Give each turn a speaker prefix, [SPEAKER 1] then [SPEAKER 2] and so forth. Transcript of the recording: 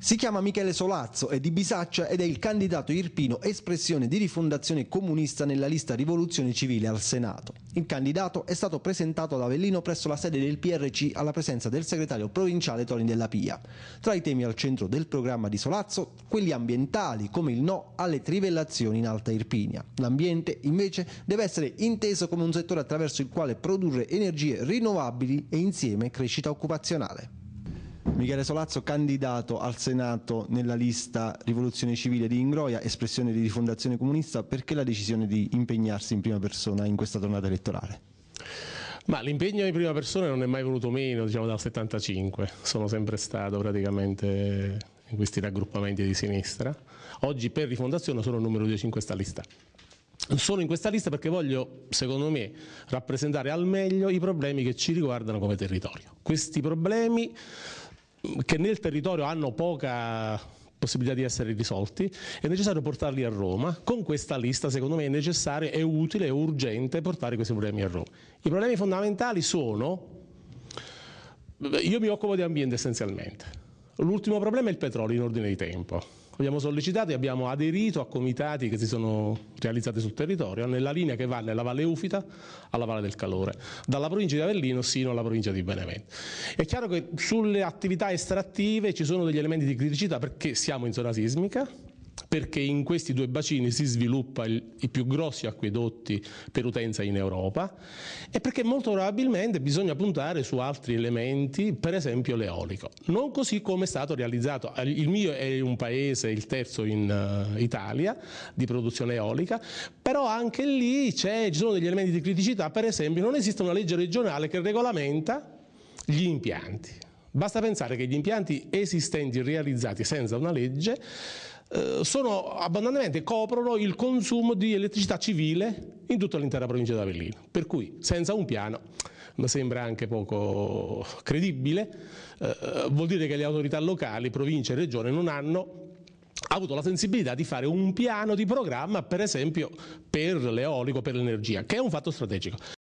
[SPEAKER 1] Si chiama Michele Solazzo, è di Bisaccia ed è il candidato irpino espressione di rifondazione comunista nella lista Rivoluzione Civile al Senato. Il candidato è stato presentato ad Avellino presso la sede del PRC alla presenza del segretario provinciale Toni Della Pia. Tra i temi al centro del programma di Solazzo, quelli ambientali, come il no alle trivellazioni in Alta Irpinia. L'ambiente, invece, deve essere inteso come un settore attraverso il quale produrre energie rinnovabili e insieme crescita occupazionale. Michele Solazzo, candidato al Senato nella lista Rivoluzione Civile di Ingroia, espressione di Rifondazione Comunista, perché la decisione di impegnarsi in prima persona in questa tornata elettorale? Ma l'impegno
[SPEAKER 2] in prima persona non è mai venuto meno, diciamo dal 75, sono sempre stato praticamente in questi raggruppamenti di sinistra. Oggi per Rifondazione sono il numero 10 in questa lista. Sono in questa lista perché voglio, secondo me, rappresentare al meglio i problemi che ci riguardano come territorio. Questi problemi che nel territorio hanno poca possibilità di essere risolti, è necessario portarli a Roma. Con questa lista, secondo me, è necessario, è utile, è urgente portare questi problemi a Roma. I problemi fondamentali sono, io mi occupo di ambiente essenzialmente, l'ultimo problema è il petrolio in ordine di tempo. Abbiamo sollecitato e abbiamo aderito a comitati che si sono realizzati sul territorio nella linea che va dalla Valle Ufita alla Valle del Calore, dalla provincia di Avellino sino alla provincia di Benevento. È chiaro che sulle attività estrattive ci sono degli elementi di criticità perché siamo in zona sismica, perché in questi due bacini si sviluppano i più grossi acquedotti per utenza in Europa e perché molto probabilmente bisogna puntare su altri elementi, per esempio l'eolico. Non così come è stato realizzato, eh, il mio è un paese, il terzo in uh, Italia, di produzione eolica, però anche lì ci sono degli elementi di criticità, per esempio non esiste una legge regionale che regolamenta gli impianti. Basta pensare che gli impianti esistenti realizzati senza una legge eh, sono abbondantemente coprono il consumo di elettricità civile in tutta l'intera provincia di Avellino. Per cui senza un piano mi sembra anche poco credibile, eh, vuol dire che le autorità locali, province e regione non hanno avuto la sensibilità di fare un piano di programma, per esempio,
[SPEAKER 1] per l'eolico, per l'energia, che è un fatto strategico.